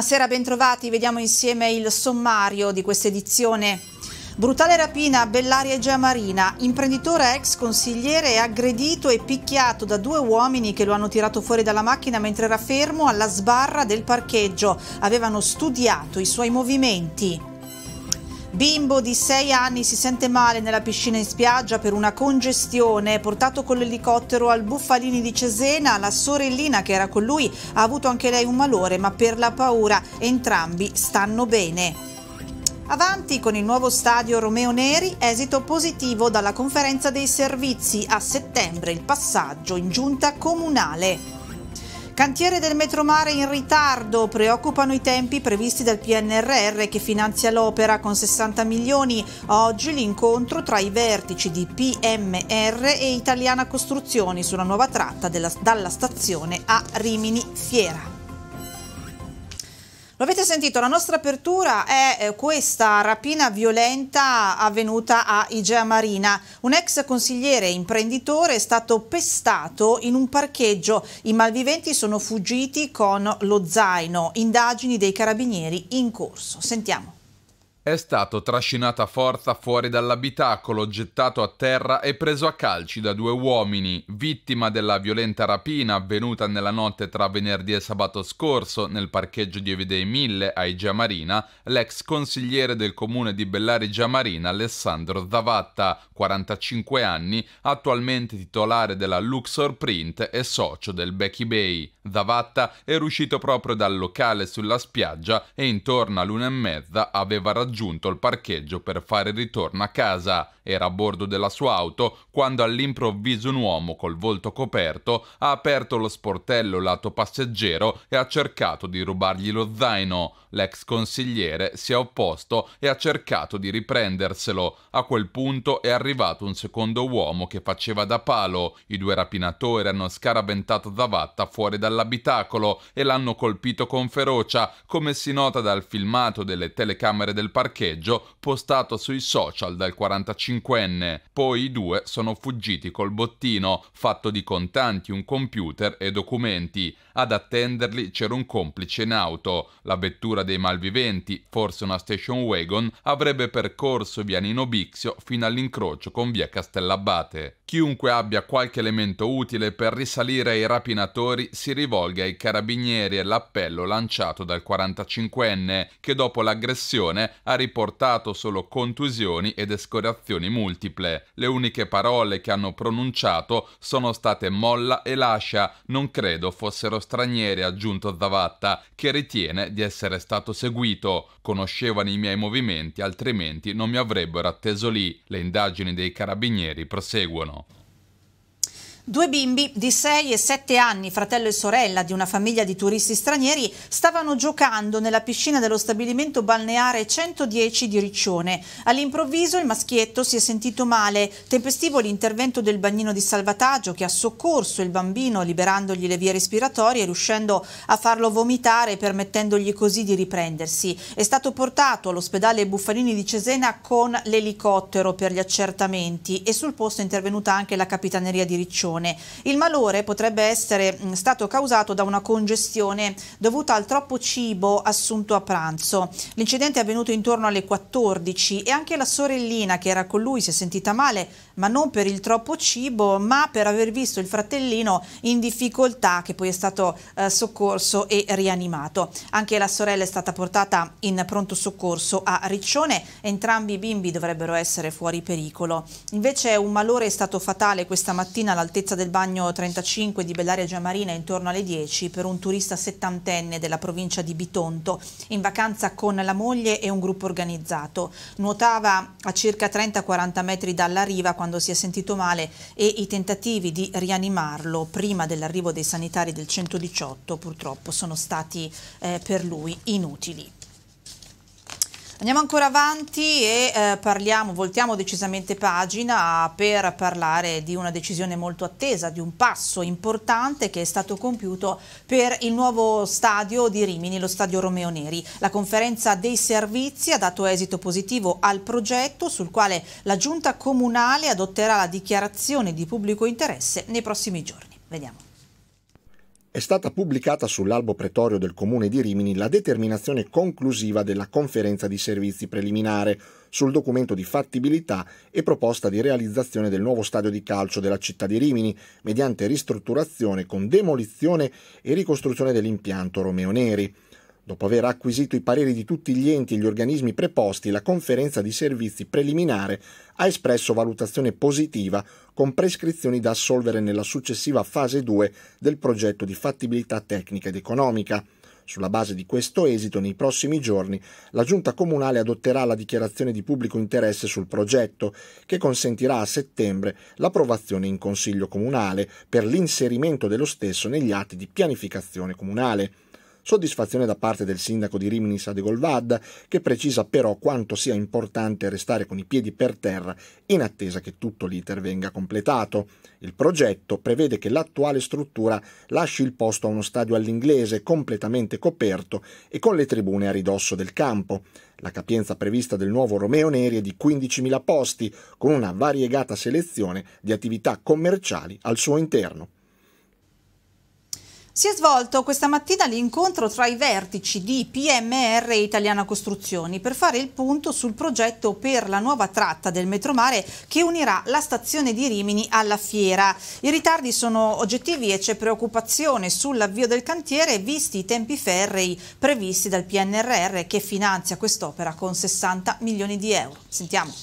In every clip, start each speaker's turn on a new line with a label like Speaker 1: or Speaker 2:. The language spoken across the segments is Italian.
Speaker 1: Buonasera, bentrovati. Vediamo insieme il sommario di questa edizione. Brutale rapina a Bellaria e Giamarina. Imprenditore ex consigliere è aggredito e picchiato da due uomini che lo hanno tirato fuori dalla macchina mentre era fermo alla sbarra del parcheggio. Avevano studiato i suoi movimenti. Bimbo di 6 anni si sente male nella piscina in spiaggia per una congestione, portato con l'elicottero al Buffalini di Cesena, la sorellina che era con lui ha avuto anche lei un malore, ma per la paura entrambi stanno bene. Avanti con il nuovo stadio Romeo Neri, esito positivo dalla conferenza dei servizi a settembre, il passaggio in giunta comunale. Cantiere del metromare in ritardo preoccupano i tempi previsti dal PNRR che finanzia l'opera con 60 milioni. Oggi l'incontro tra i vertici di PMR e Italiana Costruzioni sulla nuova tratta della, dalla stazione a Rimini Fiera. Lo avete sentito, la nostra apertura è eh, questa rapina violenta avvenuta a Igea Marina. Un ex consigliere imprenditore è stato pestato in un parcheggio. I malviventi sono fuggiti con lo zaino. Indagini dei carabinieri in corso. Sentiamo.
Speaker 2: È stato trascinato a forza fuori dall'abitacolo, gettato a terra e preso a calci da due uomini, vittima della violenta rapina avvenuta nella notte tra venerdì e sabato scorso nel parcheggio di Evidei 1000 a Igia Marina, l'ex consigliere del comune di Bellari Giamarina Alessandro Zavatta, 45 anni, attualmente titolare della Luxor Print e socio del Becky Bay. Zavatta era uscito proprio dal locale sulla spiaggia e intorno all'una e mezza aveva raggiunto raggiunto il parcheggio per fare ritorno a casa. Era a bordo della sua auto quando all'improvviso un uomo col volto coperto ha aperto lo sportello lato passeggero e ha cercato di rubargli lo zaino. L'ex consigliere si è opposto e ha cercato di riprenderselo. A quel punto è arrivato un secondo uomo che faceva da palo. I due rapinatori hanno scaraventato Zavatta fuori dall'abitacolo e l'hanno colpito con ferocia, come si nota dal filmato delle telecamere del parcheggio parcheggio postato sui social dal 45enne. Poi i due sono fuggiti col bottino, fatto di contanti, un computer e documenti. Ad attenderli c'era un complice in auto. La vettura dei malviventi, forse una station wagon, avrebbe percorso via Nino Bixio fino all'incrocio con via Castellabate. Chiunque abbia qualche elemento utile per risalire ai rapinatori si rivolga ai carabinieri e l'appello lanciato dal 45enne, che dopo l'aggressione ha riportato solo contusioni ed escorazioni multiple. Le uniche parole che hanno pronunciato sono state molla e lascia, non credo fossero straniere, aggiunto Zavatta, che ritiene di essere stato seguito. Conoscevano i miei movimenti, altrimenti non mi avrebbero atteso lì. Le indagini dei carabinieri proseguono.
Speaker 1: Due bimbi di 6 e 7 anni, fratello e sorella di una famiglia di turisti stranieri, stavano giocando nella piscina dello stabilimento balneare 110 di Riccione. All'improvviso il maschietto si è sentito male, tempestivo l'intervento del bagnino di salvataggio che ha soccorso il bambino liberandogli le vie respiratorie riuscendo a farlo vomitare e permettendogli così di riprendersi. È stato portato all'ospedale Bufalini di Cesena con l'elicottero per gli accertamenti e sul posto è intervenuta anche la capitaneria di Riccione. Leone. Il malore potrebbe essere mm, stato causato da una congestione dovuta al troppo cibo assunto a pranzo. L'incidente è avvenuto intorno alle 14 e anche la sorellina che era con lui si è sentita male, ma non per il troppo cibo, ma per aver visto il fratellino in difficoltà che poi è stato eh, soccorso e rianimato. Anche la sorella è stata portata in pronto soccorso a Riccione, entrambi i bimbi dovrebbero essere fuori pericolo. Invece un malore è stato fatale questa mattina all'altezza all'altezza del bagno 35 di Bellaria Giamarina intorno alle 10 per un turista settantenne della provincia di Bitonto in vacanza con la moglie e un gruppo organizzato. Nuotava a circa 30-40 metri dalla riva quando si è sentito male e i tentativi di rianimarlo prima dell'arrivo dei sanitari del 118 purtroppo sono stati eh, per lui inutili. Andiamo ancora avanti e eh, parliamo, voltiamo decisamente pagina per parlare di una decisione molto attesa, di un passo importante che è stato compiuto per il nuovo stadio di Rimini, lo stadio Romeo Neri. La conferenza dei servizi ha dato esito positivo al progetto sul quale la giunta comunale adotterà la dichiarazione di pubblico interesse nei prossimi giorni. Vediamo
Speaker 3: è stata pubblicata sull'albo pretorio del comune di Rimini la determinazione conclusiva della conferenza di servizi preliminare sul documento di fattibilità e proposta di realizzazione del nuovo stadio di calcio della città di Rimini mediante ristrutturazione con demolizione e ricostruzione dell'impianto Romeo Neri. Dopo aver acquisito i pareri di tutti gli enti e gli organismi preposti, la conferenza di servizi preliminare ha espresso valutazione positiva con prescrizioni da assolvere nella successiva fase 2 del progetto di fattibilità tecnica ed economica. Sulla base di questo esito, nei prossimi giorni, la Giunta Comunale adotterà la dichiarazione di pubblico interesse sul progetto, che consentirà a settembre l'approvazione in Consiglio Comunale per l'inserimento dello stesso negli atti di pianificazione comunale. Soddisfazione da parte del sindaco di Rimini Sadegolvad, che precisa però quanto sia importante restare con i piedi per terra in attesa che tutto l'iter venga completato. Il progetto prevede che l'attuale struttura lasci il posto a uno stadio all'inglese completamente coperto e con le tribune a ridosso del campo. La capienza prevista del nuovo Romeo Neri è di 15.000 posti, con una variegata selezione di attività commerciali al suo interno.
Speaker 1: Si è svolto questa mattina l'incontro tra i vertici di PMR e Italiana Costruzioni per fare il punto sul progetto per la nuova tratta del metromare che unirà la stazione di Rimini alla fiera. I ritardi sono oggettivi e c'è preoccupazione sull'avvio del cantiere visti i tempi ferrei previsti dal PNRR che finanzia quest'opera con 60 milioni di euro. Sentiamo.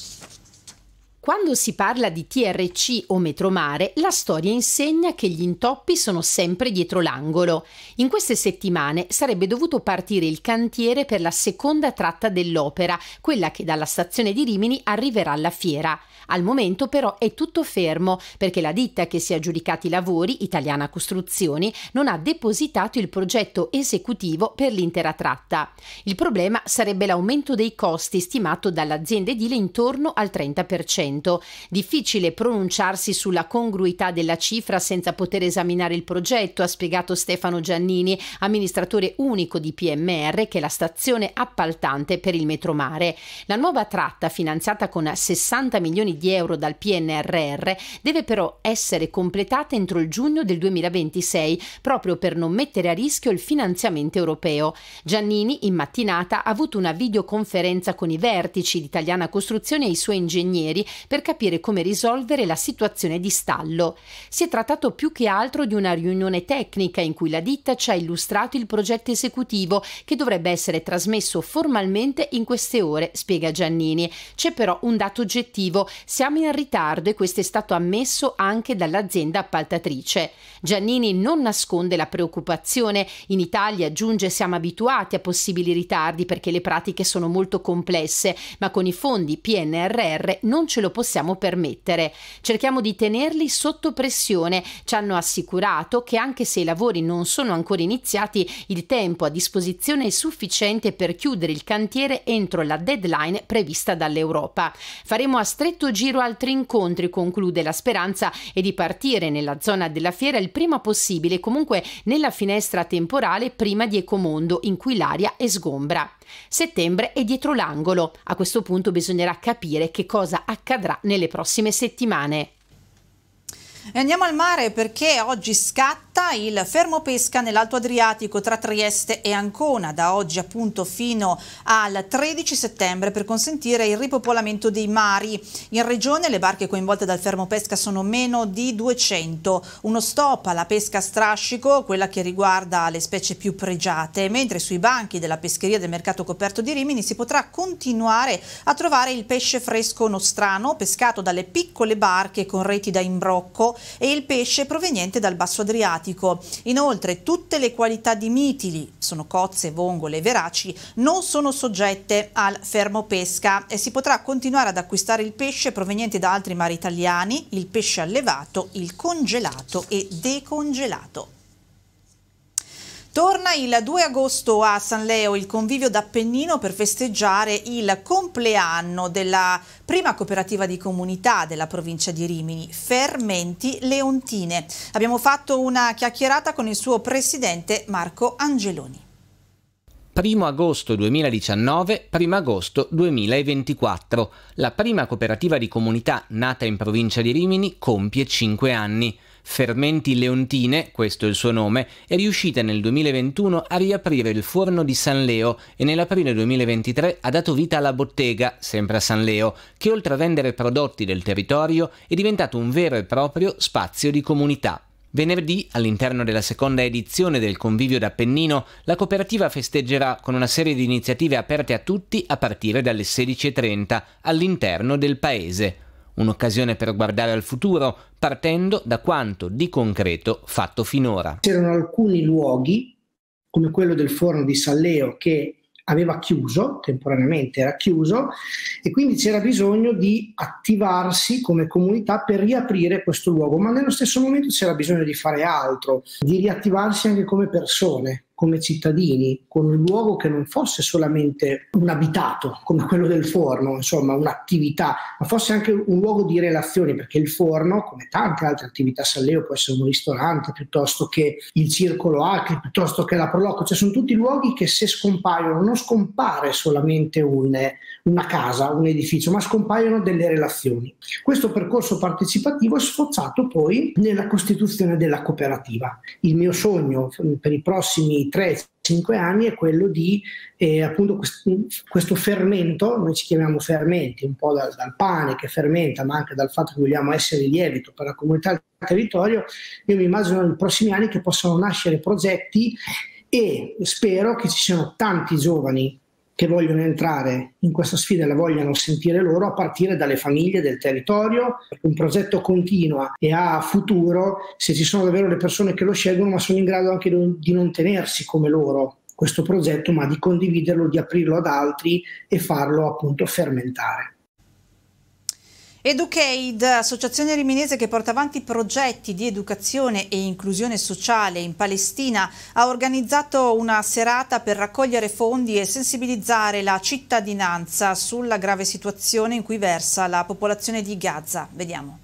Speaker 4: Quando si parla di TRC o Metromare, la storia insegna che gli intoppi sono sempre dietro l'angolo. In queste settimane sarebbe dovuto partire il cantiere per la seconda tratta dell'opera, quella che dalla stazione di Rimini arriverà alla fiera. Al momento però è tutto fermo perché la ditta che si è aggiudicati i lavori, Italiana Costruzioni, non ha depositato il progetto esecutivo per l'intera tratta. Il problema sarebbe l'aumento dei costi stimato dall'azienda edile intorno al 30%. Difficile pronunciarsi sulla congruità della cifra senza poter esaminare il progetto, ha spiegato Stefano Giannini, amministratore unico di PMR, che è la stazione appaltante per il Metromare. La nuova tratta, finanziata con 60 milioni di di euro dal PNRR deve però essere completata entro il giugno del 2026, proprio per non mettere a rischio il finanziamento europeo. Giannini in mattinata ha avuto una videoconferenza con i vertici di Italiana Costruzione e i suoi ingegneri per capire come risolvere la situazione di stallo. Si è trattato più che altro di una riunione tecnica in cui la ditta ci ha illustrato il progetto esecutivo che dovrebbe essere trasmesso formalmente in queste ore, spiega Giannini. C'è però un dato oggettivo, siamo in ritardo e questo è stato ammesso anche dall'azienda appaltatrice. Giannini non nasconde la preoccupazione. In Italia, aggiunge, siamo abituati a possibili ritardi perché le pratiche sono molto complesse, ma con i fondi PNRR non ce lo possiamo permettere. Cerchiamo di tenerli sotto pressione. Ci hanno assicurato che anche se i lavori non sono ancora iniziati, il tempo a disposizione è sufficiente per chiudere il cantiere entro la deadline prevista dall'Europa. Faremo a stretto giro altri incontri, conclude la speranza, e di partire nella zona della fiera il prima possibile, comunque nella finestra temporale prima di Ecomondo, in cui l'aria è sgombra. Settembre è dietro l'angolo, a questo punto bisognerà capire che cosa accadrà nelle prossime settimane.
Speaker 1: E andiamo al mare perché oggi scatta tratta il fermo pesca nell'Alto Adriatico tra Trieste e Ancona da oggi appunto fino al 13 settembre per consentire il ripopolamento dei mari. In regione le barche coinvolte dal fermo pesca sono meno di 200. Uno stop alla pesca a strascico, quella che riguarda le specie più pregiate, mentre sui banchi della pescheria del mercato coperto di Rimini si potrà continuare a trovare il pesce fresco nostrano pescato dalle piccole barche con reti da imbrocco e il pesce proveniente dal Basso Adriatico acquatico. Inoltre tutte le qualità di mitili, sono cozze, vongole e veraci, non sono soggette al fermo pesca e si potrà continuare ad acquistare il pesce proveniente da altri mari italiani, il pesce allevato, il congelato e decongelato. Torna il 2 agosto a San Leo il convivio d'Appennino per festeggiare il compleanno della prima cooperativa di comunità della provincia di Rimini, Fermenti Leontine. Abbiamo fatto una chiacchierata con il suo presidente Marco Angeloni.
Speaker 3: 1 agosto 2019, 1 agosto 2024. La prima cooperativa di comunità nata in provincia di Rimini compie 5 anni. Fermenti Leontine, questo è il suo nome, è riuscita nel 2021 a riaprire il forno di San Leo e nell'aprile 2023 ha dato vita alla bottega, sempre a San Leo, che oltre a vendere prodotti del territorio è diventato un vero e proprio spazio di comunità. Venerdì, all'interno della seconda edizione del Convivio d'Appennino, la cooperativa festeggerà con una serie di iniziative aperte a tutti a partire dalle 16.30 all'interno del paese un'occasione per guardare al futuro partendo da quanto di concreto fatto finora.
Speaker 5: C'erano alcuni luoghi, come quello del forno di Salleo, che aveva chiuso, temporaneamente era chiuso, e quindi c'era bisogno di attivarsi come comunità per riaprire questo luogo, ma nello stesso momento c'era bisogno di fare altro, di riattivarsi anche come persone come cittadini, con un luogo che non fosse solamente un abitato come quello del forno, insomma un'attività, ma fosse anche un luogo di relazioni, perché il forno, come tante altre attività a Salleo, può essere un ristorante piuttosto che il circolo acri, piuttosto che la Proloco, cioè sono tutti luoghi che se scompaiono non scompare solamente un, una casa, un edificio, ma scompaiono delle relazioni. Questo percorso partecipativo è sfociato poi nella costituzione della cooperativa. Il mio sogno per i prossimi ultimi 3-5 anni è quello di eh, appunto mm, questo fermento, noi ci chiamiamo fermenti, un po' dal, dal, pane che fermenta, ma anche dal fatto che vogliamo essere lievito per la comunità del territorio, io mi immagino nei prossimi anni che possano nascere progetti e spero che ci siano tanti giovani che vogliono entrare in questa sfida e la vogliono sentire loro a partire dalle famiglie del territorio. Un progetto continua e ha futuro se ci sono davvero le persone che lo scelgono ma sono in grado anche di non tenersi come loro questo progetto ma di condividerlo, di aprirlo ad altri e farlo appunto fermentare.
Speaker 1: Educaid, associazione riminese che porta avanti progetti di educazione e inclusione sociale in Palestina, ha organizzato una serata per raccogliere fondi e sensibilizzare la cittadinanza sulla grave situazione in cui versa la popolazione di Gaza. Vediamo.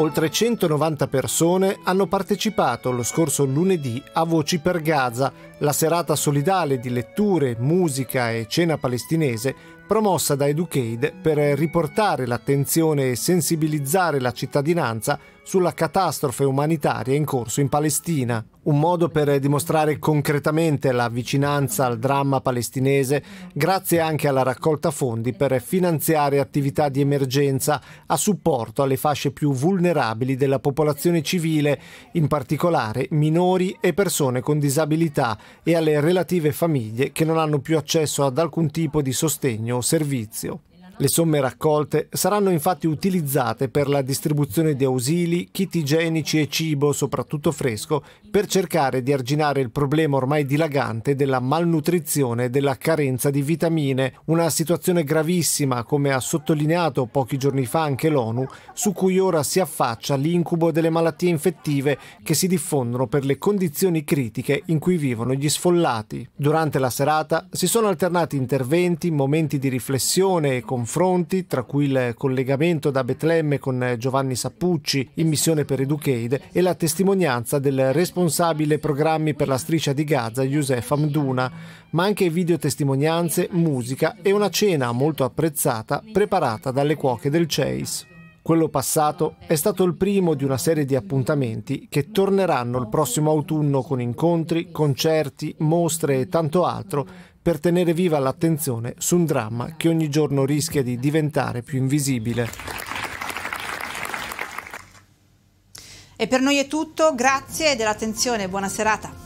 Speaker 6: Oltre 190 persone hanno partecipato lo scorso lunedì a Voci per Gaza, la serata solidale di letture, musica e cena palestinese promossa da Educade per riportare l'attenzione e sensibilizzare la cittadinanza sulla catastrofe umanitaria in corso in Palestina. Un modo per dimostrare concretamente la vicinanza al dramma palestinese grazie anche alla raccolta fondi per finanziare attività di emergenza a supporto alle fasce più vulnerabili della popolazione civile, in particolare minori e persone con disabilità e alle relative famiglie che non hanno più accesso ad alcun tipo di sostegno servizio. Le somme raccolte saranno infatti utilizzate per la distribuzione di ausili, kit igienici e cibo, soprattutto fresco, per cercare di arginare il problema ormai dilagante della malnutrizione e della carenza di vitamine, una situazione gravissima, come ha sottolineato pochi giorni fa anche l'ONU, su cui ora si affaccia l'incubo delle malattie infettive che si diffondono per le condizioni critiche in cui vivono gli sfollati. Durante la serata si sono alternati interventi, momenti di riflessione e confronto confronti, tra cui il collegamento da Betlemme con Giovanni Sappucci in missione per Educade e la testimonianza del responsabile programmi per la striscia di Gaza Youssef Amduna, ma anche videotestimonianze, musica e una cena molto apprezzata preparata dalle cuoche del Chase. Quello passato è stato il primo di una serie di appuntamenti che torneranno il prossimo autunno con incontri, concerti, mostre e tanto altro per tenere viva l'attenzione su un dramma che ogni giorno rischia di diventare più invisibile.
Speaker 1: E per noi è tutto, grazie dell'attenzione, buona serata.